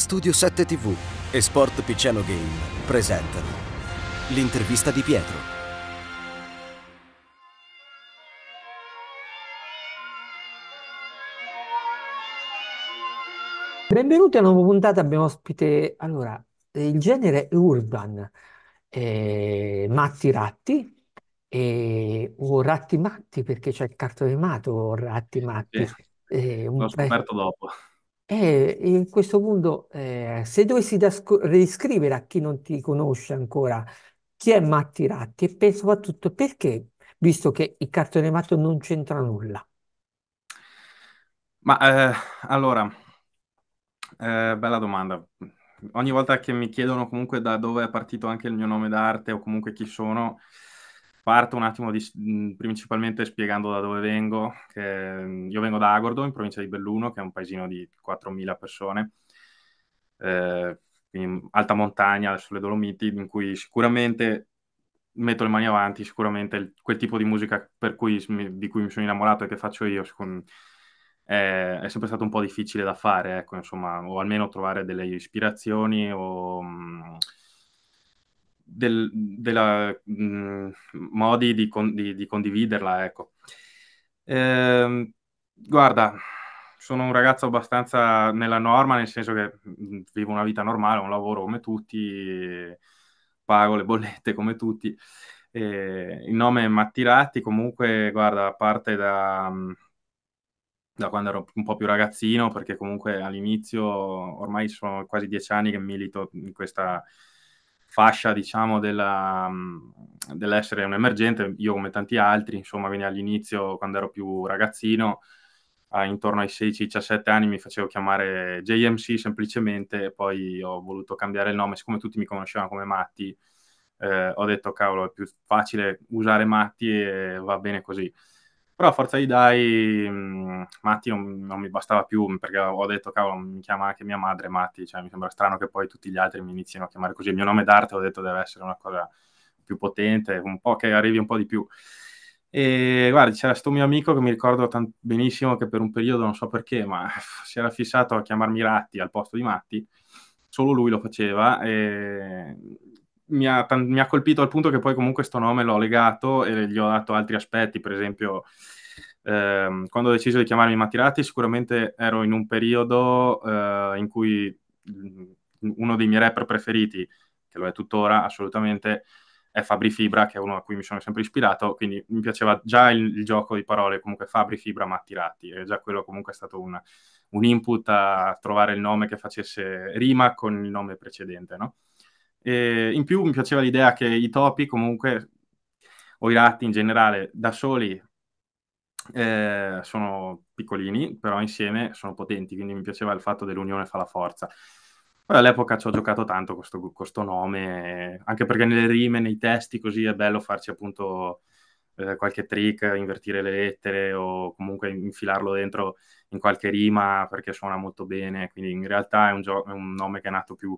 Studio 7 TV e Sport Piceno Game presentano l'intervista di Pietro. Benvenuti a una nuova puntata, abbiamo ospite, allora, il genere urban, eh, Matti Ratti, e, o Ratti Matti perché c'è il cartone mato, Ratti Matti. Sì, eh, un l'ho scoperto dopo. E eh, in questo punto, eh, se dovessi riscrivere a chi non ti conosce ancora chi è Matti Ratti e per- soprattutto perché, visto che il cartone animato non c'entra nulla. Ma eh, allora, eh, bella domanda. Ogni volta che mi chiedono comunque da dove è partito anche il mio nome d'arte o comunque chi sono, Parto un attimo di, mm, principalmente spiegando da dove vengo. Mm, io vengo da Agordo, in provincia di Belluno, che è un paesino di 4.000 persone, eh, in alta montagna, sulle Dolomiti, in cui sicuramente metto le mani avanti, sicuramente quel tipo di musica cui, di cui mi sono innamorato e che faccio io è, è, sempre stato un po' difficile da fare, ecco, insomma, o almeno trovare delle ispirazioni o... Mh, mm, del, della, mh, mm, modi di, con, di, di, condividerla, ecco. Eh, guarda, sono un ragazzo abbastanza nella norma, nel senso che mm, vivo una vita normale, un lavoro come tutti, pago le bollette come tutti. Eh, il nome è Mattiratti, comunque, guarda, parte da, mm, da, quando ero un po' più ragazzino, perché comunque all'inizio, ormai sono quasi dieci anni che milito in questa fascia diciamo della, mm, dell'essere un emergente, io come tanti altri, insomma venne all'inizio quando ero più ragazzino, intorno ai 16-17 anni mi facevo chiamare JMC semplicemente, poi ho voluto cambiare il nome, siccome tutti mi conoscevano come Matti, eh, ho detto cavolo è più facile usare Matti e va bene così. Però a Forza di Dai, mm, Matti non, non, mi bastava più perché ho detto, cavolo, mi chiama anche mia madre Matti, cioè mi sembra strano che poi tutti gli altri mi inizino a chiamare così. Il mio nome d'arte ho detto deve essere una cosa più potente, un po' che arrivi un po' di più. E guardi, c'era questo mio amico che mi ricordo tant- benissimo che per un periodo, non so perché, ma si era fissato a chiamarmi Ratti al posto di Matti, solo lui lo faceva e mi ha, mi ha, colpito al punto che poi comunque questo nome l'ho legato e gli ho dato altri aspetti, per esempio ehm, quando ho deciso di chiamarmi Matirati sicuramente ero in un periodo eh, in cui mm, uno dei miei rapper preferiti, che lo è tuttora assolutamente, è Fabri Fibra, che è uno a cui mi sono sempre ispirato, quindi mi piaceva già il, il gioco di parole, comunque Fabri Fibra Mattirati, e già quello comunque è stato un, un, input a trovare il nome che facesse rima con il nome precedente, no? E in più mi piaceva l'idea che i topi comunque, o i ratti in generale, da soli eh, sono piccolini, però insieme sono potenti, quindi mi piaceva il fatto dell'unione fa la forza. Poi all'epoca ci ho giocato tanto questo, questo nome, anche perché nelle rime, nei testi così è bello farci appunto eh, qualche trick, invertire le lettere o comunque infilarlo dentro in qualche rima perché suona molto bene, quindi in realtà è un, gio- è un nome che è nato più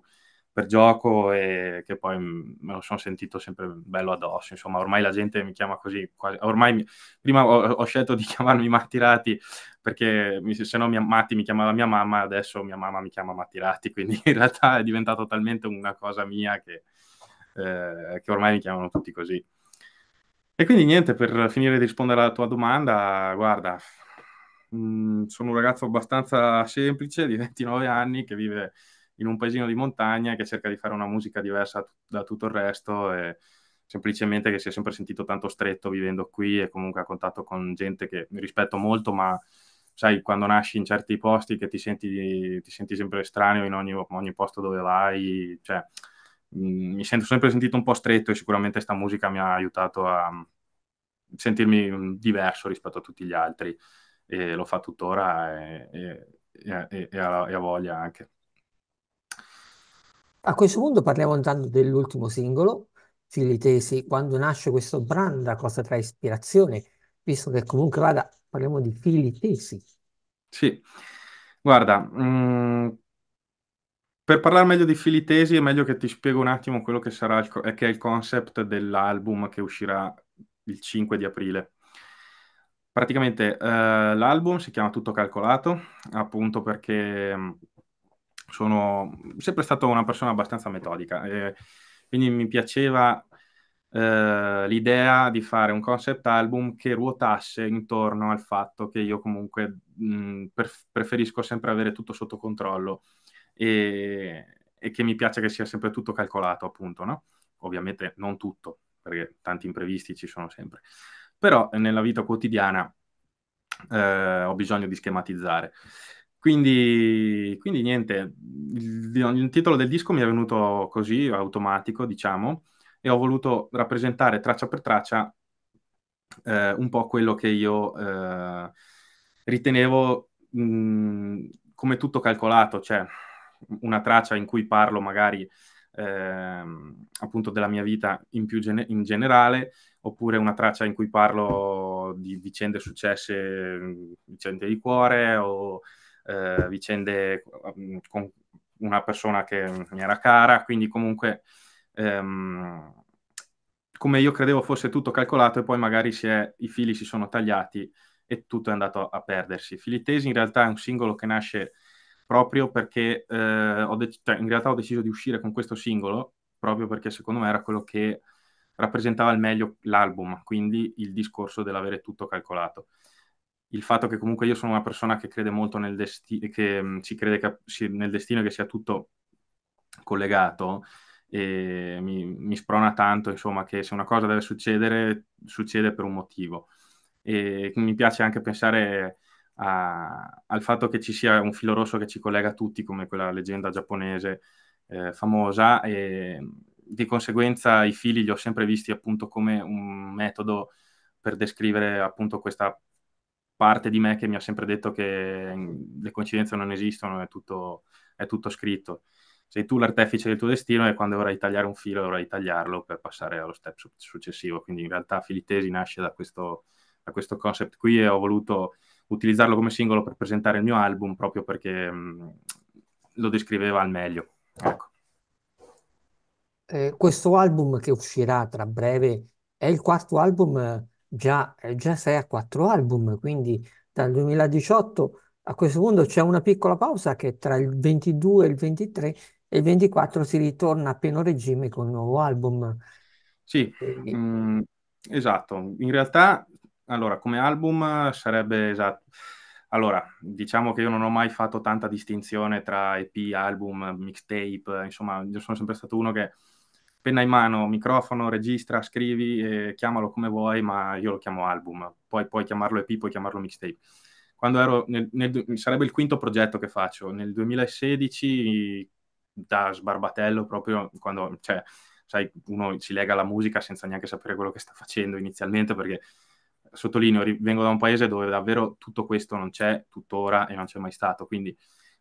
per gioco e che poi mm, me lo sono sentito sempre bello addosso. Insomma, ormai la gente mi chiama così. Quasi, ormai mi, prima ho, ho, scelto di chiamarmi Mattirati perché mi, se no mia, Matti mi chiamava mia mamma, adesso mia mamma mi chiama Mattirati, quindi in realtà è diventato talmente una cosa mia che, eh, che ormai mi chiamano tutti così. E quindi niente, per finire di rispondere alla tua domanda, guarda, mh, mm, sono un ragazzo abbastanza semplice di 29 anni che vive in un paesino di montagna che cerca di fare una musica diversa da tutto il resto e semplicemente che si è sempre sentito tanto stretto vivendo qui e comunque a contatto con gente che rispetto molto, ma sai, quando nasci in certi posti che ti senti, ti senti sempre estraneo in ogni, ogni posto dove vai, cioè mm, mi sento sempre sentito un po' stretto e sicuramente questa musica mi ha aiutato a sentirmi mm, diverso rispetto a tutti gli altri e lo fa tuttora e, e, e, e ha, ha voglia anche. A questo punto parliamo intanto dell'ultimo singolo, Fili tesi, quando nasce questo brano, da cosa trae ispirazione, visto che comunque vada, parliamo di fili tesi. Sì, guarda, mh, mm, per parlare meglio di fili tesi è meglio che ti spiego un attimo quello che sarà il, che è il concept dell'album che uscirà il 5 di aprile. Praticamente eh, l'album si chiama Tutto Calcolato, appunto perché mm, sono sempre stato una persona abbastanza metodica, eh, quindi mi piaceva eh, l'idea di fare un concept album che ruotasse intorno al fatto che io comunque mh, preferisco sempre avere tutto sotto controllo e, e, che mi piace che sia sempre tutto calcolato, appunto, no? Ovviamente non tutto, perché tanti imprevisti ci sono sempre, però nella vita quotidiana eh, ho bisogno di schematizzare. Quindi, quindi niente, il, il, titolo del disco mi è venuto così, automatico, diciamo, e ho voluto rappresentare traccia per traccia eh, un po' quello che io eh, ritenevo mh, come tutto calcolato, cioè una traccia in cui parlo magari eh, appunto della mia vita in più gene- in generale, oppure una traccia in cui parlo di vicende successe, vicende di cuore o eh, vicende mm, con una persona che mi era cara, quindi comunque ehm, come io credevo fosse tutto calcolato e poi magari è, i fili si sono tagliati e tutto è andato a perdersi. Filitesi in realtà è un singolo che nasce proprio perché eh, ho dec- cioè, in realtà ho deciso di uscire con questo singolo proprio perché secondo me era quello che rappresentava al meglio l'album, quindi il discorso dell'avere tutto calcolato il fatto che comunque io sono una persona che crede molto nel destino, che ci mm, crede che, nel destino che sia tutto collegato, e mi, mi, sprona tanto, insomma, che se una cosa deve succedere, succede per un motivo. E mi piace anche pensare a, al fatto che ci sia un filo rosso che ci collega tutti, come quella leggenda giapponese eh, famosa, e di conseguenza i fili li ho sempre visti appunto come un metodo per descrivere appunto questa parte di me che mi ha sempre detto che mm, le coincidenze non esistono, è tutto, è tutto scritto. Sei tu l'artefice del tuo destino e quando dovrai tagliare un filo dovrai tagliarlo per passare allo step successivo. Quindi in realtà Filitesi nasce da questo, da questo concept qui e ho voluto utilizzarlo come singolo per presentare il mio album proprio perché mh, mm, lo descriveva al meglio. Ecco. Eh, questo album che uscirà tra breve è il quarto album eh, Già, eh, già sei a quattro album, quindi dal 2018 a questo punto c'è una piccola pausa che tra il 22 e il 23 e il 24 si ritorna a pieno regime con un nuovo album. Sì, e... mh, mm, esatto. In realtà, allora, come album sarebbe esatto. Allora, diciamo che io non ho mai fatto tanta distinzione tra EP, album, mixtape, insomma, io sono sempre stato uno che penna in mano, microfono, registra, scrivi, eh, chiamalo come vuoi, ma io lo chiamo album. Poi puoi chiamarlo EP, puoi chiamarlo mixtape. Quando ero nel, nel, sarebbe il quinto progetto che faccio. Nel 2016, da sbarbatello, proprio quando, cioè, sai, uno si lega alla musica senza neanche sapere quello che sta facendo inizialmente, perché sottolineo, vengo da un paese dove davvero tutto questo non c'è tuttora e non c'è mai stato. Quindi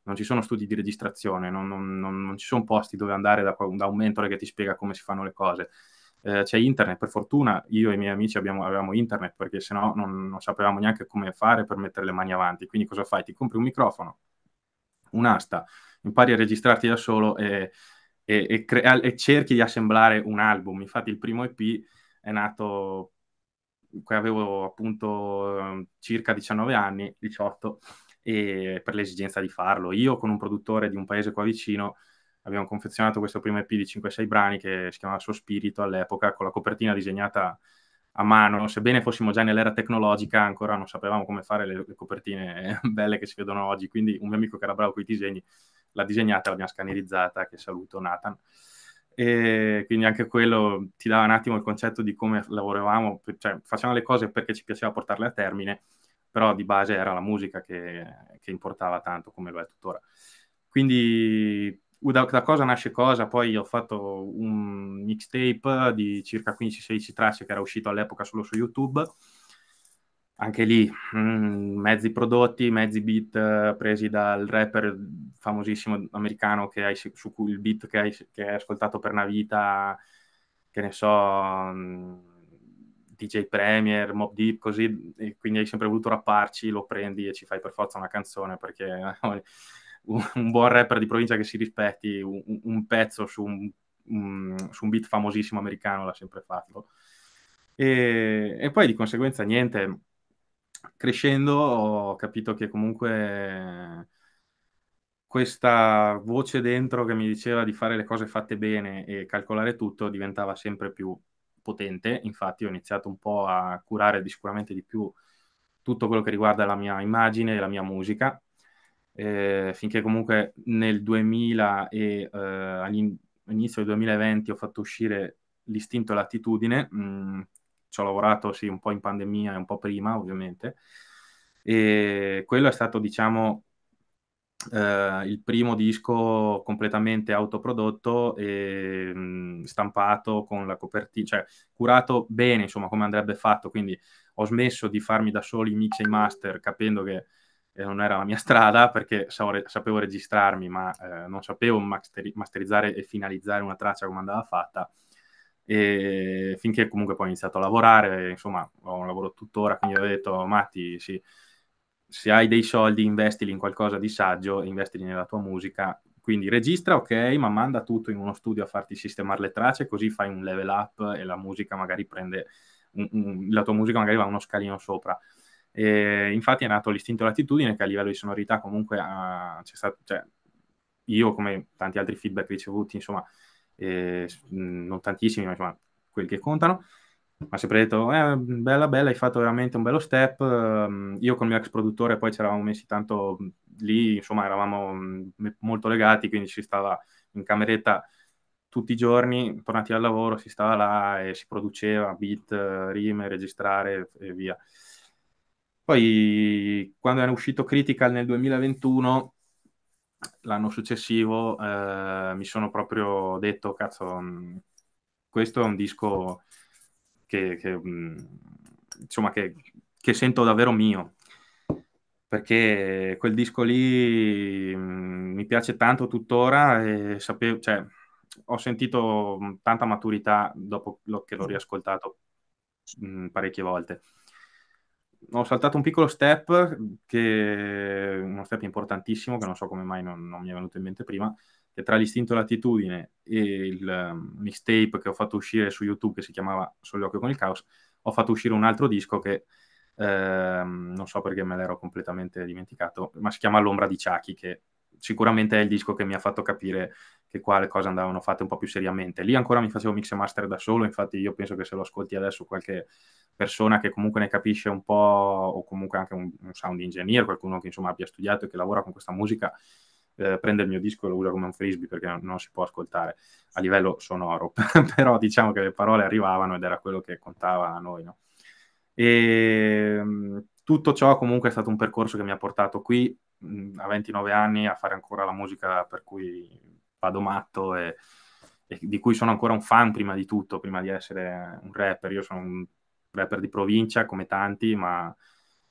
non ci sono studi di registrazione, non, non, non, non ci sono posti dove andare da, da, un mentore che ti spiega come si fanno le cose. Eh, c'è internet, per fortuna io e i miei amici abbiamo, avevamo internet perché sennò non, non sapevamo neanche come fare per mettere le mani avanti. Quindi cosa fai? Ti compri un microfono, un'asta, impari a registrarti da solo e, e, e, crea- e, cerchi di assemblare un album. Infatti il primo EP è nato, avevo appunto ehm, circa 19 anni, 18, e per l'esigenza di farlo. Io con un produttore di un paese qua vicino abbiamo confezionato questo primo EP di 5-6 brani che si chiamava Suo Spirito all'epoca, con la copertina disegnata a mano, sebbene fossimo già nell'era tecnologica ancora non sapevamo come fare le, le copertine belle che si vedono oggi, quindi un mio amico che era bravo con i disegni l'ha disegnata, l'abbiamo scannerizzata, che saluto Nathan. E quindi anche quello ti dava un attimo il concetto di come lavoravamo, cioè facciamo le cose perché ci piaceva portarle a termine però di base era la musica che, che importava tanto come lo è tuttora. Quindi da, da, cosa nasce cosa, poi ho fatto un mixtape di circa 15-16 tracce che era uscito all'epoca solo su YouTube, anche lì mh, mm, mezzi prodotti, mezzi beat eh, presi dal rapper famosissimo americano hai, su cui il beat che, hai, che hai ascoltato per una vita, che ne so... Mh, mm, DJ Premier, Mob Deep, così, quindi hai sempre voluto rapparci, lo prendi e ci fai per forza una canzone, perché un buon rapper di provincia che si rispetti, un, un pezzo su un, un, su un, beat famosissimo americano l'ha sempre fatto. E, e poi di conseguenza niente, crescendo ho capito che comunque questa voce dentro che mi diceva di fare le cose fatte bene e calcolare tutto diventava sempre più potente, infatti ho iniziato un po' a curare di sicuramente di più tutto quello che riguarda la mia immagine e la mia musica, eh, finché comunque nel 2000 e eh, all'inizio del 2020 ho fatto uscire l'istinto e l'attitudine, mm, ci ho lavorato sì un po' in pandemia e un po' prima ovviamente, e quello è stato diciamo eh, il primo disco completamente autoprodotto e mh, stampato con la copertina, cioè curato bene, insomma, come andrebbe fatto. Quindi ho smesso di farmi da soli i mix e i master, capendo che eh, non era la mia strada perché re- sapevo registrarmi, ma eh, non sapevo masteri- masterizzare e finalizzare una traccia come andava fatta. E finché comunque poi ho iniziato a lavorare, insomma, ho un lavoro tuttora, quindi ho detto, Matti, sì se hai dei soldi investili in qualcosa di saggio, investili nella tua musica, quindi registra ok, ma manda tutto in uno studio a farti sistemare le tracce, così fai un level up e la musica magari prende, un, un, la tua musica magari va uno scalino sopra. E infatti è nato l'istinto latitudine che a livello di sonorità comunque ha, ah, c'è stato, cioè, io come tanti altri feedback ricevuti, insomma, eh, non tantissimi, ma insomma, quelli che contano, ma ha sempre detto, eh, bella, bella, hai fatto veramente un bello step. Ehm, io con il mio ex produttore poi ci eravamo messi tanto mhmm, lì, insomma, eravamo mhmm, molto legati, quindi si stava in cameretta tutti i giorni, tornati al lavoro, si stava là e si produceva beat, rime, registrare e via. Poi quando è uscito Critical nel 2021, l'anno successivo, eh, mi sono proprio detto, cazzo, mhmm, questo è un disco che, che mm, insomma, che, che sento davvero mio, perché quel disco lì mm, mi piace tanto tuttora e sapevo, cioè, ho sentito mm, tanta maturità dopo che l'ho riascoltato parecchie volte. Ho saltato un piccolo step, che, uno step importantissimo che non so come mai non, non mi è venuto in mente prima, che tra l'istinto e l'attitudine e il ehm, mixtape che ho fatto uscire su YouTube che si chiamava occhio con il caos, ho fatto uscire un altro disco che ehm, non so perché me l'ero completamente dimenticato, ma si chiama L'ombra di Chucky, che sicuramente è il disco che mi ha fatto capire che qua le cose andavano fatte un po' più seriamente. Lì ancora mi facevo mix e master da solo, infatti io penso che se lo ascolti adesso qualche persona che comunque ne capisce un po', o comunque anche un, un sound engineer, qualcuno che insomma abbia studiato e che lavora con questa musica, eh, prende il mio disco e lo usa come un frisbee perché non, non si può ascoltare a livello sonoro, però diciamo che le parole arrivavano ed era quello che contava a noi. No? E, ehm, tutto ciò comunque è stato un percorso che mi ha portato qui mh, mm, a 29 anni a fare ancora la musica per cui vado matto e, e di cui sono ancora un fan prima di tutto, prima di essere un rapper. Io sono un rapper di provincia come tanti, ma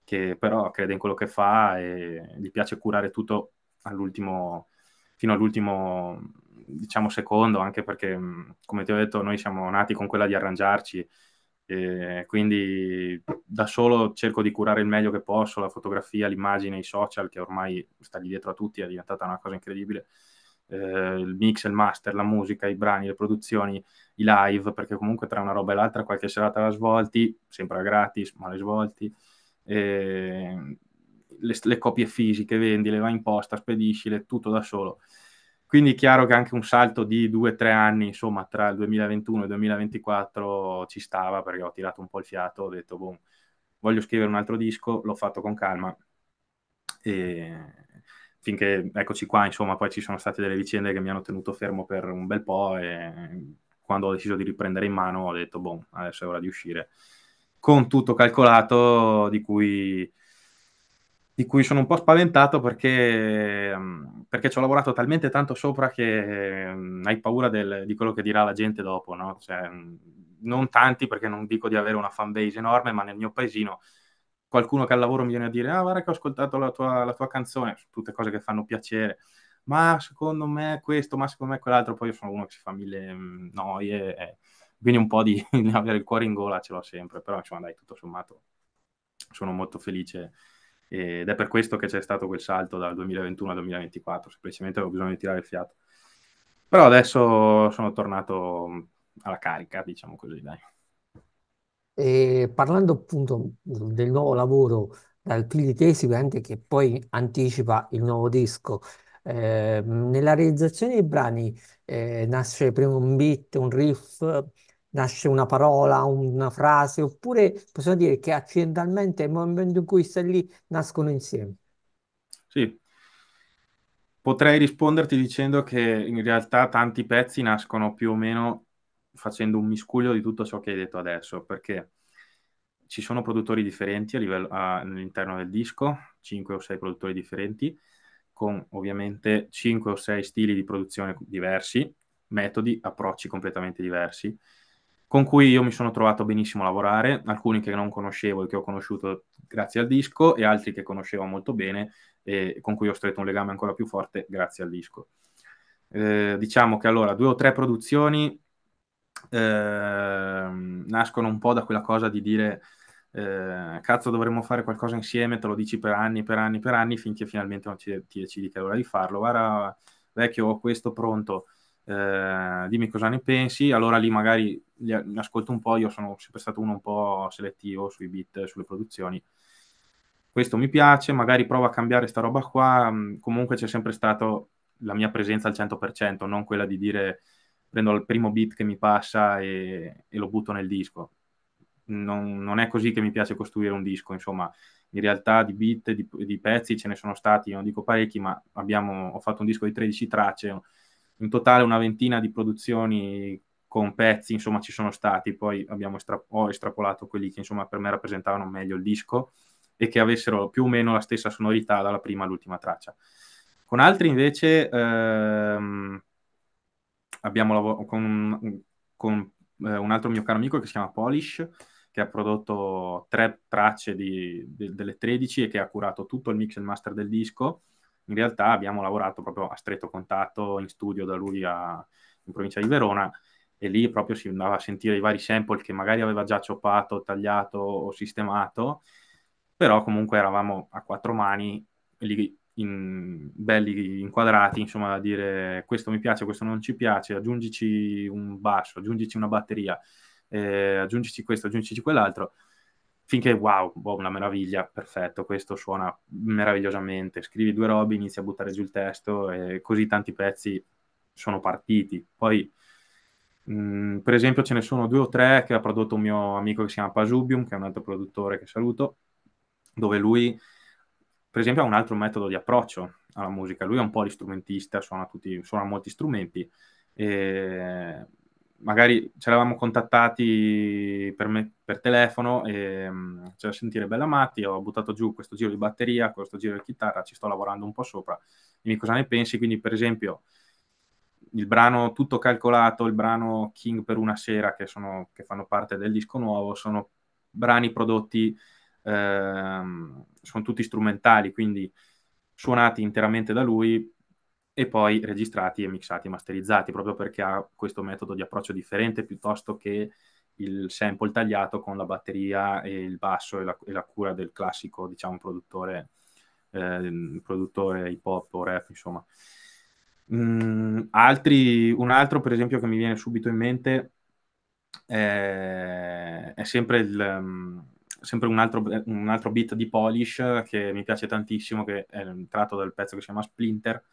che però crede in quello che fa e gli piace curare tutto all'ultimo, fino all'ultimo diciamo secondo, anche perché, mm, come ti ho detto, noi siamo nati con quella di arrangiarci, quindi da solo cerco di curare il meglio che posso, la fotografia, l'immagine, i social, che ormai sta lì dietro a tutti, è diventata una cosa incredibile. Eh, il mix, il master, la musica, i brani, le produzioni, i live, perché comunque tra una roba e l'altra qualche serata la svolti, sempre gratis, ma la svolti. Eh, le, le copie fisiche, vendi, le vai in posta, spediscile, tutto da solo. Quindi è chiaro che anche un salto di due o tre anni, insomma, tra il 2021 e il 2024 ci stava perché ho tirato un po' il fiato, ho detto, boh, voglio scrivere un altro disco, l'ho fatto con calma. E finché eccoci qua, insomma, poi ci sono state delle vicende che mi hanno tenuto fermo per un bel po' e quando ho deciso di riprendere in mano ho detto, boh, adesso è ora di uscire. Con tutto calcolato, di cui di cui sono un po' spaventato perché, mm, perché ci ho lavorato talmente tanto sopra che mm, hai paura del, di quello che dirà la gente dopo, no? Cioè, mm, non tanti perché non dico di avere una fanbase enorme, ma nel mio paesino qualcuno che al lavoro mi viene a dire ah guarda che ho ascoltato la tua, la tua canzone, tutte cose che fanno piacere, ma secondo me questo, ma secondo me quell'altro, poi io sono uno che si fa mille noie, eh. quindi un po' di avere il cuore in gola ce l'ho sempre, però insomma dai, tutto sommato sono molto felice ed è per questo che c'è stato quel salto dal 2021 al 2024, semplicemente avevo bisogno di tirare il fiato. Però adesso sono tornato alla carica, diciamo così, dai. E parlando appunto del nuovo lavoro dal Clidi Te, sicuramente che poi anticipa il nuovo disco, eh, nella realizzazione dei brani eh, nasce prima un beat, un riff, nasce una parola, una frase, oppure possiamo dire che accidentalmente nel momento in cui stai lì nascono insieme? Sì, potrei risponderti dicendo che in realtà tanti pezzi nascono più o meno facendo un miscuglio di tutto ciò che hai detto adesso, perché ci sono produttori differenti all'interno del disco, 5 o 6 produttori differenti, con ovviamente 5 o 6 stili di produzione diversi, metodi, approcci completamente diversi con cui io mi sono trovato benissimo a lavorare, alcuni che non conoscevo e che ho conosciuto grazie al disco e altri che conoscevo molto bene e con cui ho stretto un legame ancora più forte grazie al disco. Eh, diciamo che allora due o tre produzioni eh, nascono un po' da quella cosa di dire eh, cazzo dovremmo fare qualcosa insieme, te lo dici per anni, per anni, per anni, finché finalmente non ci, ti decidi che è ora di farlo. Guarda vecchio, ho questo pronto, eh, dimmi cosa ne pensi, allora lì magari li, li ascolto un po', io sono sempre stato uno un po' selettivo sui beat, sulle produzioni, questo mi piace, magari provo a cambiare sta roba qua, mm, comunque c'è sempre stata la mia presenza al 100%, non quella di dire prendo il primo beat che mi passa e, e lo butto nel disco. Non, non, è così che mi piace costruire un disco, insomma, in realtà di beat, di, di pezzi ce ne sono stati, non dico parecchi, ma abbiamo, ho fatto un disco di 13 tracce, in totale una ventina di produzioni con pezzi, insomma, ci sono stati, poi abbiamo estra- ho estrapolato quelli che insomma per me rappresentavano meglio il disco e che avessero più o meno la stessa sonorità dalla prima all'ultima traccia. Con altri invece ehm, abbiamo lavorato con, con eh, un altro mio caro amico che si chiama Polish, che ha prodotto tre tracce di, de, delle 13 e che ha curato tutto il mix e il master del disco in realtà abbiamo lavorato proprio a stretto contatto in studio da lui a, in provincia di Verona e lì proprio si andava a sentire i vari sample che magari aveva già cioppato, tagliato o sistemato, però comunque eravamo a quattro mani, lì in, belli inquadrati, insomma, da dire questo mi piace, questo non ci piace, aggiungici un basso, aggiungici una batteria, eh, aggiungici questo, aggiungici quell'altro finché wow, boh, una meraviglia, perfetto, questo suona meravigliosamente, scrivi due robe, inizi a buttare giù il testo e così tanti pezzi sono partiti. Poi, mh, mm, per esempio, ce ne sono due o tre che ha prodotto un mio amico che si chiama Pasubium, che è un altro produttore che saluto, dove lui, per esempio, ha un altro metodo di approccio alla musica. Lui è un po' l'istrumentista, suona, tutti, suona molti strumenti. E magari ci eravamo contattati per, me, per telefono e um, mm, c'era sentire Bella Matti, ho buttato giù questo giro di batteria, questo giro di chitarra, ci sto lavorando un po' sopra, dimmi cosa ne pensi, quindi per esempio il brano tutto calcolato, il brano King per una sera che, sono, che fanno parte del disco nuovo, sono brani prodotti, ehm, sono tutti strumentali, quindi suonati interamente da lui, e poi registrati e mixati e masterizzati, proprio perché ha questo metodo di approccio differente piuttosto che il sample tagliato con la batteria e il basso e la, e la cura del classico, diciamo, produttore, eh, produttore hip hop o rap, insomma. Mm, altri, un altro, per esempio, che mi viene subito in mente è, eh, è sempre, il, mm, sempre un, altro, un altro beat di Polish che mi piace tantissimo, che è tratto dal pezzo che si chiama Splinter,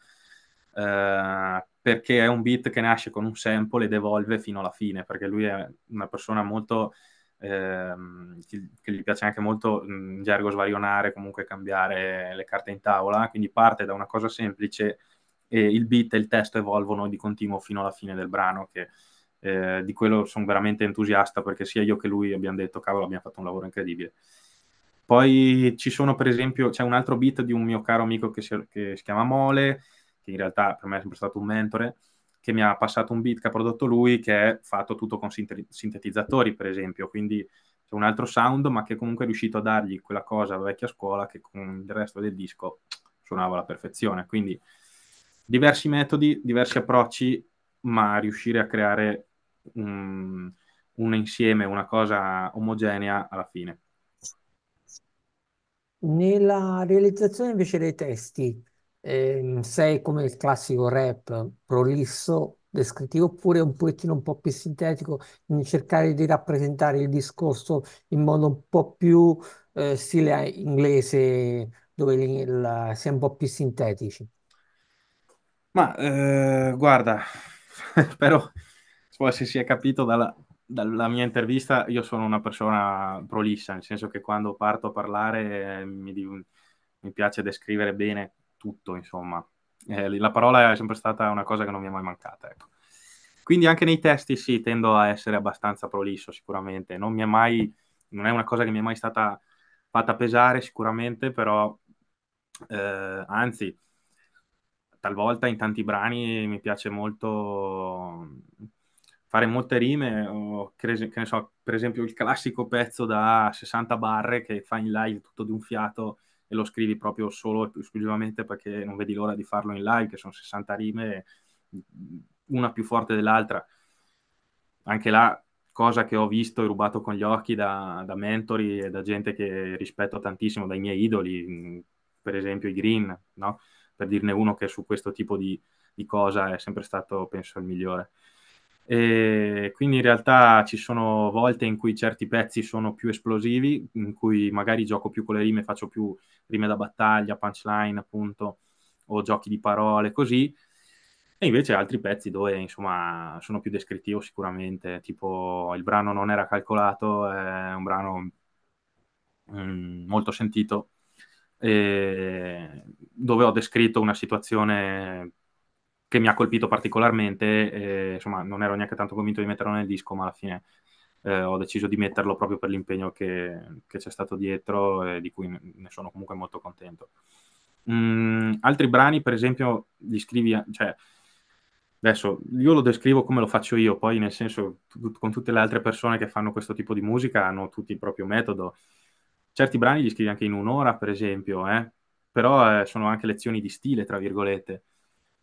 eh, perché è un beat che nasce con un sample ed evolve fino alla fine, perché lui è una persona molto... Ehm, che, che gli piace anche molto in gergo svarionare, comunque cambiare le carte in tavola, quindi parte da una cosa semplice e il beat e il testo evolvono di continuo fino alla fine del brano, che eh, di quello sono veramente entusiasta perché sia io che lui abbiamo detto, cavolo, abbiamo fatto un lavoro incredibile. Poi ci sono, per esempio, c'è un altro beat di un mio caro amico che si, che si chiama Mole, che in realtà per me è sempre stato un mentore, che mi ha passato un beat che ha prodotto lui, che è fatto tutto con sintetizzatori, per esempio, quindi c'è un altro sound, ma che comunque è riuscito a dargli quella cosa alla vecchia scuola che con il resto del disco suonava alla perfezione. Quindi diversi metodi, diversi approcci, ma riuscire a creare un, un insieme, una cosa omogenea alla fine. Nella realizzazione invece dei testi, ehm, sei come il classico rap prolisso, descrittivo, oppure un poettino un po' più sintetico, nel cercare di rappresentare il discorso in modo un po' più eh, stile inglese, dove si è un po' più sintetici. Ma eh, guarda, spero se si è capito dalla, dalla mia intervista, io sono una persona prolissa, nel senso che quando parto a parlare eh, mi, mi piace descrivere bene tutto, insomma. Eh, la parola è sempre stata una cosa che non mi è mai mancata, ecco. Quindi anche nei testi sì, tendo a essere abbastanza prolisso sicuramente, non mi è mai, non è una cosa che mi è mai stata fatta pesare sicuramente, però eh, anzi, talvolta in tanti brani mi piace molto fare molte rime, o che, ne so, per esempio il classico pezzo da 60 barre che fa in live tutto di un fiato e lo scrivi proprio solo e esclusivamente perché non vedi l'ora di farlo in live, che sono 60 rime, mm, una più forte dell'altra. Anche là, cosa che ho visto e rubato con gli occhi da, da mentori e da gente che rispetto tantissimo, dai miei idoli, mm, per esempio i Green, no? per dirne uno che su questo tipo di, di cosa è sempre stato, penso, il migliore. E quindi in realtà ci sono volte in cui certi pezzi sono più esplosivi, in cui magari gioco più con le rime, faccio più rime da battaglia, punchline appunto, o giochi di parole così, e invece altri pezzi dove insomma sono più descrittivo sicuramente, tipo il brano non era calcolato, è un brano mm, molto sentito, eh, dove ho descritto una situazione che mi ha colpito particolarmente, eh, insomma non ero neanche tanto convinto di metterlo nel disco, ma alla fine eh, ho deciso di metterlo proprio per l'impegno che, che c'è stato dietro e di cui ne sono comunque molto contento. Mm, altri brani, per esempio, li scrivi, cioè, adesso io lo descrivo come lo faccio io, poi nel senso t- con tutte le altre persone che fanno questo tipo di musica hanno tutti il proprio metodo. Certi brani li scrivi anche in un'ora, per esempio, eh? però eh, sono anche lezioni di stile, tra virgolette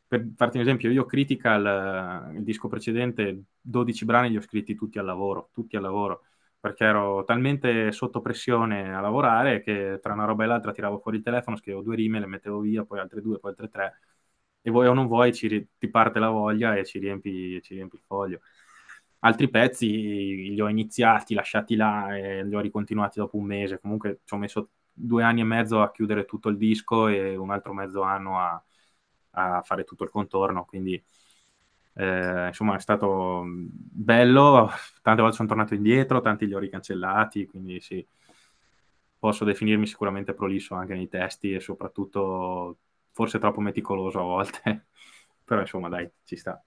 per farti un esempio, io Critical, eh, il disco precedente, 12 brani li ho scritti tutti al lavoro, tutti al lavoro, perché ero talmente sotto pressione a lavorare che tra una roba e l'altra tiravo fuori il telefono, scrivevo due rime, le mettevo via, poi altre due, poi altre tre, e vuoi o non vuoi ci, ti parte la voglia e ci riempi, ci riempi il foglio. Altri pezzi li ho iniziati, lasciati là e li ho ricontinuati dopo un mese, comunque ci ho messo due anni e mezzo a chiudere tutto il disco e un altro mezzo anno a a fare tutto il contorno, quindi eh, insomma è stato bello, tante volte sono tornato indietro, tanti li ho ricancellati, quindi sì, posso definirmi sicuramente prolisso anche nei testi e soprattutto forse troppo meticoloso a volte, però insomma dai, ci sta.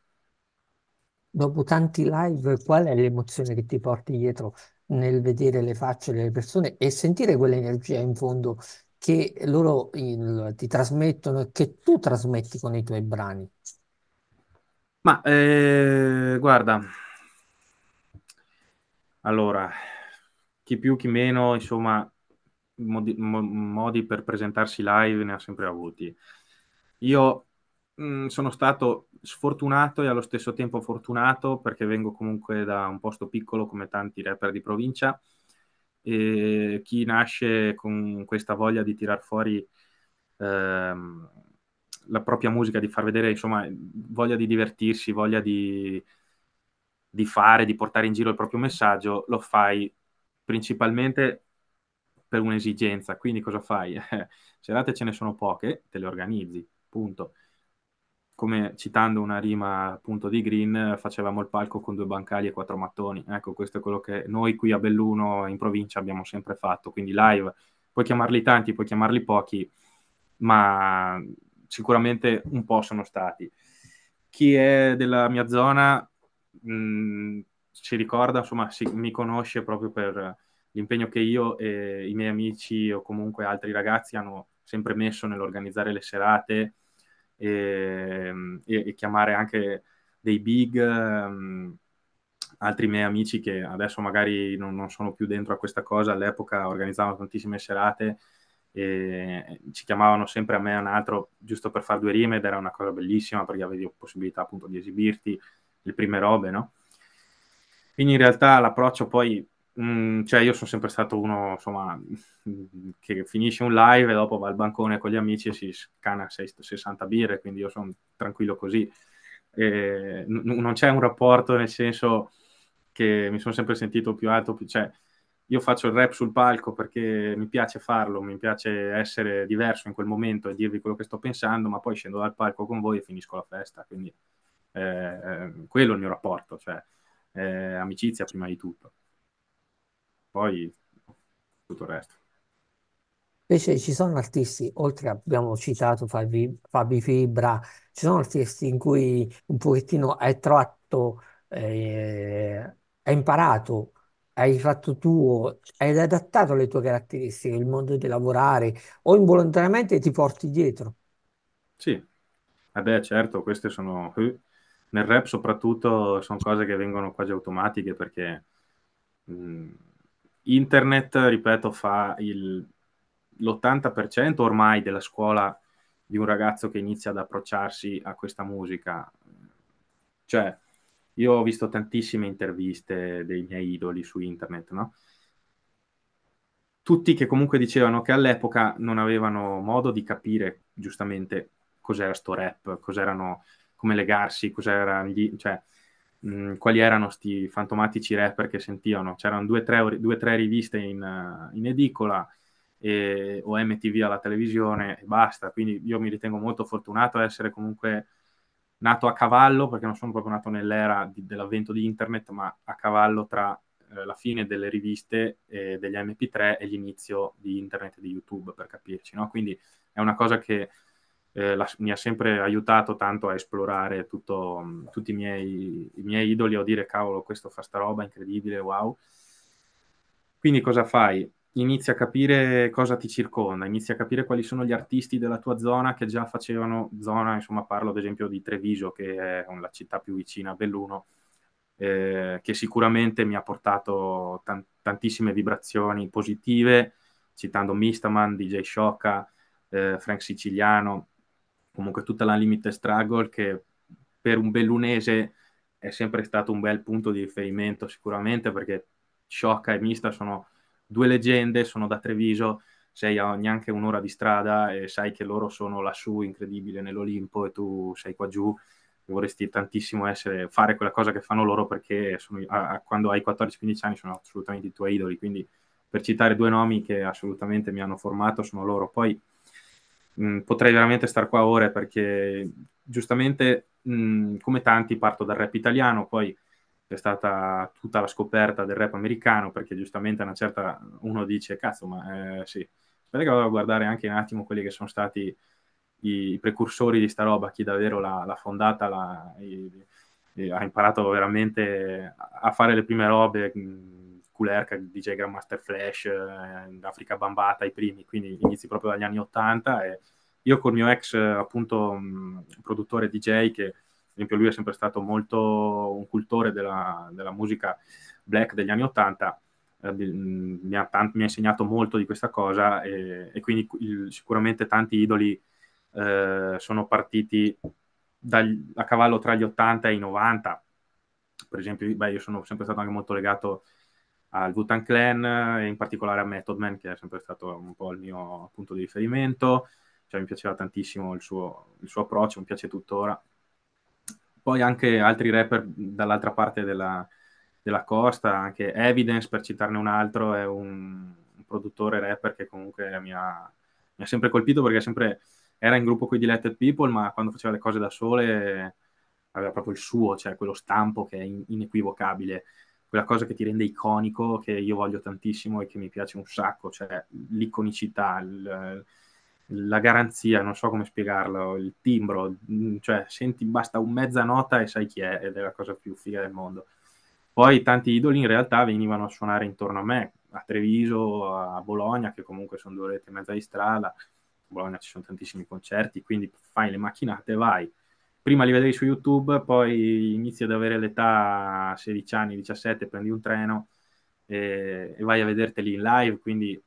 Dopo tanti live, qual è l'emozione che ti porti dietro nel vedere le facce delle persone e sentire quell'energia in fondo che loro il, ti trasmettono e che tu trasmetti con i tuoi brani? Ma eh, guarda, allora, chi più chi meno, insomma, modi, modi per presentarsi live ne ha sempre avuti. Io mh, mm, sono stato sfortunato e allo stesso tempo fortunato perché vengo comunque da un posto piccolo come tanti rapper di provincia e chi nasce con questa voglia di tirar fuori ehm, la propria musica, di far vedere, insomma, voglia di divertirsi, voglia di, di fare, di portare in giro il proprio messaggio, lo fai principalmente per un'esigenza. Quindi cosa fai? Serate ce ne sono poche, te le organizzi, punto come citando una rima appunto di Green, facevamo il palco con due bancali e quattro mattoni. Ecco, questo è quello che noi qui a Belluno in provincia abbiamo sempre fatto. Quindi live, puoi chiamarli tanti, puoi chiamarli pochi, ma sicuramente un po' sono stati. Chi è della mia zona si mm, ricorda, insomma, si, mi conosce proprio per l'impegno che io e i miei amici o comunque altri ragazzi hanno sempre messo nell'organizzare le serate e, ehm, e, e chiamare anche dei big, um, altri miei amici che adesso magari non, non, sono più dentro a questa cosa, all'epoca organizzavano tantissime serate e ci chiamavano sempre a me e un altro giusto per fare due rime ed era una cosa bellissima perché avevi possibilità appunto di esibirti, le prime robe, no? Quindi in realtà l'approccio poi Mm, cioè io sono sempre stato uno, insomma, che finisce un live e dopo va al bancone con gli amici e si scana 60 birre, quindi io sono tranquillo così. E non c'è un rapporto nel senso che mi sono sempre sentito più alto, più, cioè io faccio il rap sul palco perché mi piace farlo, mi piace essere diverso in quel momento e dirvi quello che sto pensando, ma poi scendo dal palco con voi e finisco la festa, quindi eh, eh quello è il mio rapporto, cioè eh, amicizia prima di tutto poi tutto il resto. Invece ci sono artisti, oltre abbiamo citato Fabi, Fabi Fibra, ci sono artisti in cui un pochettino hai tratto, eh, hai imparato, hai fatto tuo, hai adattato le tue caratteristiche, il modo di lavorare, o involontariamente ti porti dietro. Sì, vabbè eh certo, queste sono... Eh, nel rap soprattutto sono cose che vengono quasi automatiche perché... Mh, mm, Internet, ripeto, fa il, l'80% ormai della scuola di un ragazzo che inizia ad approcciarsi a questa musica. Cioè, io ho visto tantissime interviste dei miei idoli su internet, no? Tutti che comunque dicevano che all'epoca non avevano modo di capire giustamente cos'era sto rap, cos'erano, come legarsi, cos'erano gli... cioè, quali erano questi fantomatici rapper che sentivano. C'erano due o tre, due, tre riviste in, eh, in edicola e, o MTV alla televisione e basta. Quindi io mi ritengo molto fortunato a essere comunque nato a cavallo, perché non sono proprio nato nell'era di, dell'avvento di internet, ma a cavallo tra eh, la fine delle riviste eh, degli MP3 e l'inizio di internet e di YouTube, per capirci. No? Quindi è una cosa che eh, la, mi ha sempre aiutato tanto a esplorare tutto, mm, tutti i miei, i miei idoli o dire cavolo questo fa sta roba incredibile, wow. Quindi cosa fai? Inizia a capire cosa ti circonda, inizia a capire quali sono gli artisti della tua zona che già facevano zona, insomma parlo ad esempio di Treviso che è la città più vicina a Belluno, eh, che sicuramente mi ha portato tan- tantissime vibrazioni positive, citando Mistaman, DJ Sciocca, eh, Frank Siciliano, comunque tutta la limite struggle che per un bellunese è sempre stato un bel punto di riferimento sicuramente perché Sciocca e Mista sono due leggende, sono da Treviso, sei a neanche un'ora di strada e sai che loro sono lassù, incredibile, nell'Olimpo e tu sei qua giù e vorresti tantissimo essere, fare quella cosa che fanno loro perché sono, a, a, quando hai 14-15 anni sono assolutamente i tuoi idoli. Quindi per citare due nomi che assolutamente mi hanno formato sono loro. Poi Mm, potrei veramente star qua ore perché giustamente mh, mm, come tanti parto dal rap italiano, poi c'è stata tutta la scoperta del rap americano perché giustamente una certa uno dice cazzo ma eh, sì, aspetta che vado a guardare anche un attimo quelli che sono stati i, i precursori di sta roba, chi davvero l'ha, l'ha fondata, l'ha, i, i, ha imparato veramente a fare le prime robe. Mh, mm, Kulerka, DJ Grandmaster Flash, eh, Africa Bambata, i primi, quindi inizi proprio dagli anni 80 e io col mio ex appunto mh, produttore DJ che per esempio lui è sempre stato molto un cultore della, della musica black degli anni 80 eh, mi, ha, mi, ha, insegnato molto di questa cosa e, e quindi il, sicuramente tanti idoli eh, sono partiti dal, a cavallo tra gli 80 e i 90 per esempio beh, io sono sempre stato anche molto legato al Wutan Clan e in particolare a Method Man, che è sempre stato un po' il mio punto di riferimento. Cioè, mi piaceva tantissimo il suo, il suo approccio, mi piace tuttora. Poi anche altri rapper dall'altra parte della, della costa, anche Evidence, per citarne un altro, è un, produttore rapper che comunque mi ha, mi ha sempre colpito perché sempre era in gruppo con i Diletted People, ma quando faceva le cose da sole aveva proprio il suo, cioè quello stampo che è in- inequivocabile quella cosa che ti rende iconico, che io voglio tantissimo e che mi piace un sacco, cioè l'iconicità, il, la garanzia, non so come spiegarlo, il timbro, mm, cioè senti basta un mezza nota e sai chi è ed è la cosa più figa del mondo. Poi tanti idoli in realtà venivano a suonare intorno a me, a Treviso, a Bologna, che comunque sono due ore e mezza di strada, a Bologna ci sono tantissimi concerti, quindi fai le macchinate e vai prima li vedevi su YouTube, poi inizi ad avere l'età 16 anni, 17, prendi un treno e, e vai a vederteli in live, quindi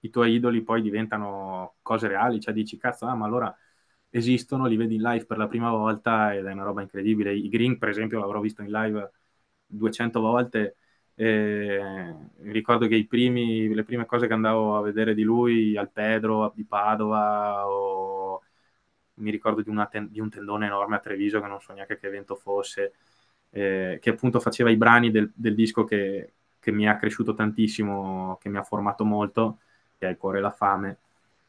i tuoi idoli poi diventano cose reali, cioè dici cazzo, ah, ma allora esistono, li vedi in live per la prima volta ed è una roba incredibile. I Green, per esempio, l'avrò visto in live 200 volte. Eh, ricordo che primi, le prime cose che andavo a vedere di lui al Pedro, di Padova o mi ricordo di, ten- di, un tendone enorme a Treviso che non so neanche che evento fosse, eh, che appunto faceva i brani del, del disco che, che, mi ha cresciuto tantissimo, che mi ha formato molto, che è Il cuore e la fame.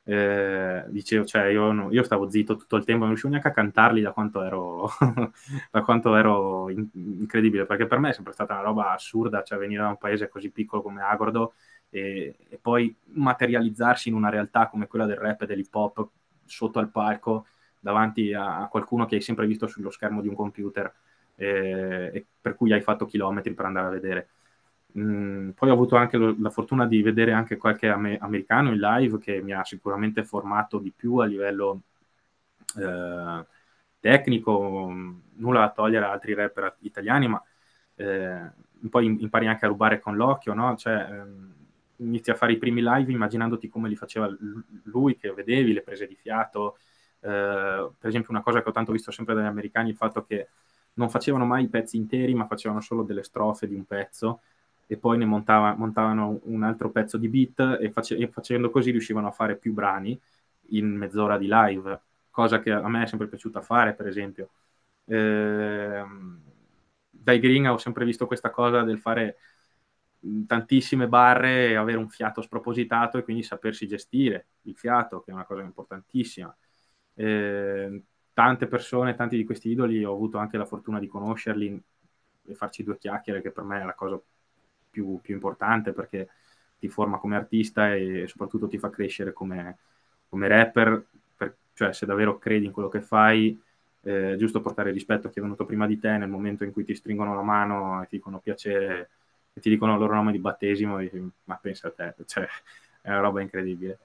Eh, dicevo, cioè, io, no, io, stavo zitto tutto il tempo, non riuscivo neanche a cantarli da quanto ero, da quanto ero in- incredibile, perché per me è sempre stata una roba assurda, cioè venire da un paese così piccolo come Agordo e, e poi materializzarsi in una realtà come quella del rap e dell'hip hop sotto al palco davanti a qualcuno che hai sempre visto sullo schermo di un computer eh, e per cui hai fatto chilometri per andare a vedere. Mm, poi ho avuto anche lo, la fortuna di vedere anche qualche ame- americano in live che mi ha sicuramente formato di più a livello eh, tecnico, nulla da togliere ad altri rapper italiani, ma eh, poi impari anche a rubare con l'occhio, no? Cioè, ehm, inizi a fare i primi live immaginandoti come li faceva lui, che vedevi le prese di fiato, eh, per esempio una cosa che ho tanto visto sempre dagli americani, il fatto che non facevano mai i pezzi interi, ma facevano solo delle strofe di un pezzo e poi ne montava, montavano un altro pezzo di beat e, face, e, facendo così riuscivano a fare più brani in mezz'ora di live, cosa che a me è sempre piaciuta fare, per esempio. Eh, dai Green ho sempre visto questa cosa del fare tantissime barre e avere un fiato spropositato e quindi sapersi gestire il fiato, che è una cosa importantissima. Ehm, tante persone, tanti di questi idoli, ho avuto anche la fortuna di conoscerli e farci due chiacchiere, che per me è la cosa più, più importante perché ti forma come artista e soprattutto ti fa crescere come, come rapper, per, cioè se davvero credi in quello che fai, eh, è giusto portare rispetto a chi è venuto prima di te nel momento in cui ti stringono la mano e ti dicono piacere e ti dicono il loro nome di battesimo, e, ma pensa a te, cioè, è una roba incredibile.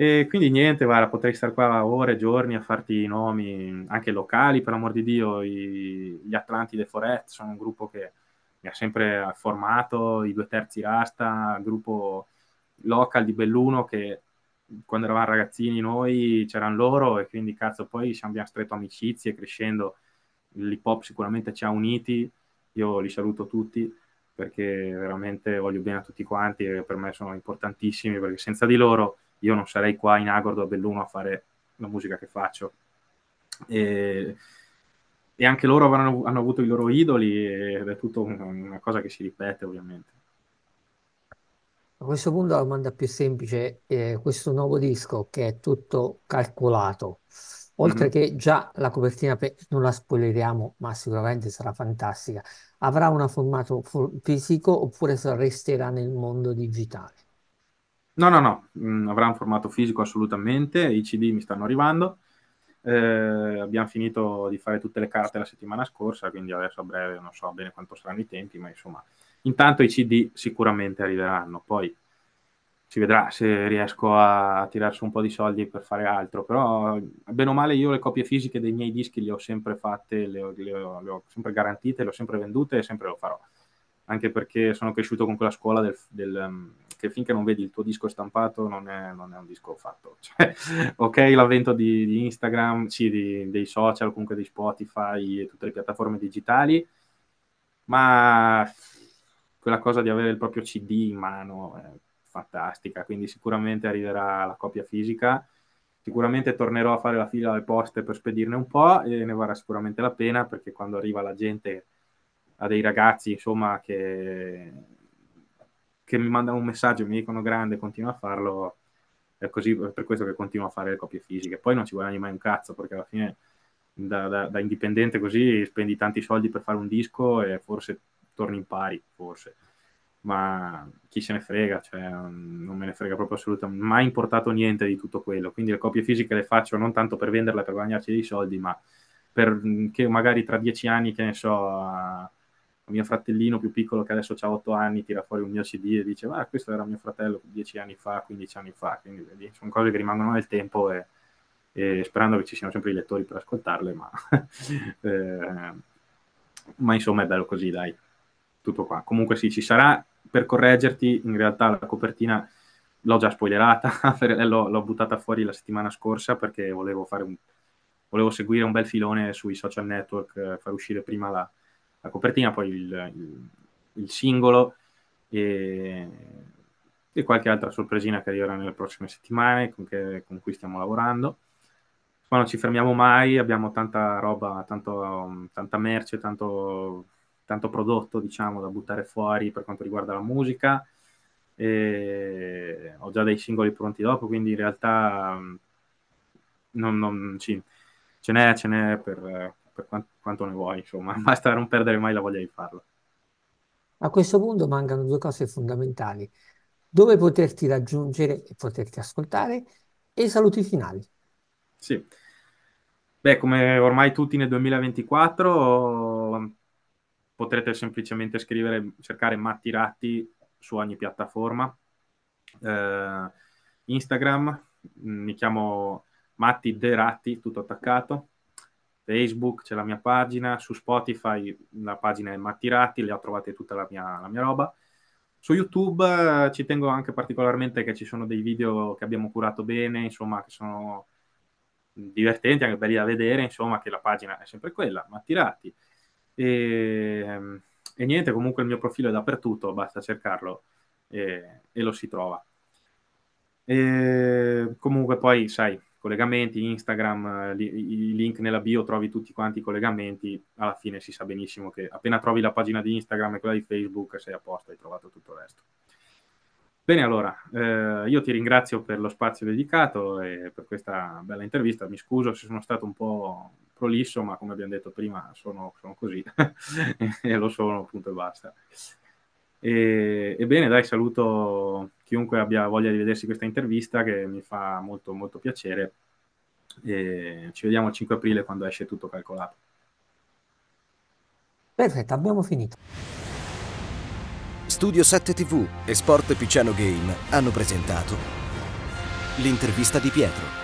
E quindi niente, guarda, potrei stare qua ore, giorni a farti i nomi, anche locali, per amor di Dio, i, gli Atlantide Forest sono un gruppo che mi ha sempre formato, i due terzi Rasta, gruppo local di Belluno che quando eravamo ragazzini noi c'erano loro e quindi cazzo poi ci abbiamo stretto amicizie crescendo, l'hip hop sicuramente ci ha uniti, io li saluto tutti perché veramente voglio bene a tutti quanti e per me sono importantissimi perché senza di loro io non sarei qua in Agordo a Belluno a fare la musica che faccio. E, e anche loro avranno, hanno avuto i loro idoli ed è tutta una, una cosa che si ripete ovviamente. A questo punto la domanda più semplice è eh, questo nuovo disco che è tutto calcolato, oltre mm-hmm. che già la copertina, non la spoileriamo, ma sicuramente sarà fantastica, avrà un formato fisico oppure resterà nel mondo digitale? No, no, no, mm, avrà un formato fisico assolutamente, i CD mi stanno arrivando. Eh, abbiamo finito di fare tutte le carte la settimana scorsa, quindi adesso a breve non so bene quanto saranno i tempi, ma insomma, intanto i CD sicuramente arriveranno. Poi si vedrà se riesco a tirar su un po' di soldi per fare altro, però bene o male io le copie fisiche dei miei dischi le ho sempre fatte, le ho, le ho, le ho sempre garantite, le ho sempre vendute e sempre lo farò, anche perché sono cresciuto con quella scuola del, del mm, che finché non vedi il tuo disco stampato non è, non è un disco fatto. Cioè, ok, l'avvento di, di Instagram, sì, di, dei social, comunque di Spotify e tutte le piattaforme digitali, ma quella cosa di avere il proprio CD in mano è fantastica, quindi sicuramente arriverà la copia fisica, sicuramente tornerò a fare la fila alle poste per spedirne un po' e ne varrà sicuramente la pena perché quando arriva la gente a dei ragazzi insomma che che mi mandano un messaggio e mi dicono grande, continua a farlo, è così per questo che continuo a fare le copie fisiche. Poi non ci guadagni mai un cazzo perché alla fine da, da, da indipendente così spendi tanti soldi per fare un disco e forse torni in pari, forse. Ma chi se ne frega, cioè, non me ne frega proprio assolutamente, mai importato niente di tutto quello. Quindi le copie fisiche le faccio non tanto per venderle, per guadagnarci dei soldi, ma perché mm, magari tra dieci anni, che ne so, mio fratellino più piccolo che adesso ha 8 anni tira fuori un mio CD e dice ah questo era mio fratello 10 anni fa, 15 anni fa, quindi vedi, sono cose che rimangono nel tempo e, e, sperando che ci siano sempre i lettori per ascoltarle, ma, eh, ma insomma è bello così, dai, tutto qua. Comunque sì, ci sarà, per correggerti, in realtà la copertina l'ho già spoilerata, eh, l'ho, l'ho buttata fuori la settimana scorsa perché volevo fare un volevo seguire un bel filone sui social network, eh, far uscire prima la, la copertina, poi il, il, il singolo e, e, qualche altra sorpresina che arriverà nelle prossime settimane con, che, con cui stiamo lavorando. Qua non ci fermiamo mai, abbiamo tanta roba, tanto, tanta merce, tanto, tanto prodotto diciamo, da buttare fuori per quanto riguarda la musica. E ho già dei singoli pronti dopo, quindi in realtà mm, non, non, sì, ce n'è, ce n'è per, per quanto, quanto ne vuoi, insomma, basta non perdere mai la voglia di farlo. A questo punto mancano due cose fondamentali, dove poterti raggiungere e poterti ascoltare e i saluti finali. Sì, beh, come ormai tutti nel 2024 potrete semplicemente scrivere, cercare Matti Ratti su ogni piattaforma. Eh, Instagram, mi chiamo Matti De Ratti, tutto attaccato. Facebook, c'è la mia pagina, su Spotify la pagina è Mattirati, le ho trovate tutta la mia, la mia roba. Su YouTube eh, ci tengo anche particolarmente che ci sono dei video che abbiamo curato bene, insomma, che sono divertenti, anche belli da vedere, insomma, che la pagina è sempre quella, Mattirati. E, ehm, e niente, comunque il mio profilo è dappertutto, basta cercarlo e, e lo si trova. E, comunque poi, sai, collegamenti, Instagram, eh, li, i link nella bio, trovi tutti quanti i collegamenti, alla fine si sa benissimo che appena trovi la pagina di Instagram e quella di Facebook sei a posto, hai trovato tutto il resto. Bene, allora, eh, io ti ringrazio per lo spazio dedicato e per questa bella intervista. Mi scuso se sono stato un po' prolisso, ma come abbiamo detto prima, sono, sono così e lo sono, punto e basta. E, e, dai, saluto chiunque abbia voglia di vedersi questa intervista che mi fa molto, molto piacere. E ci vediamo il 5 aprile quando esce tutto calcolato. Perfetto, abbiamo finito. Studio 7 TV e Sport Picciano Game hanno presentato l'intervista di Pietro.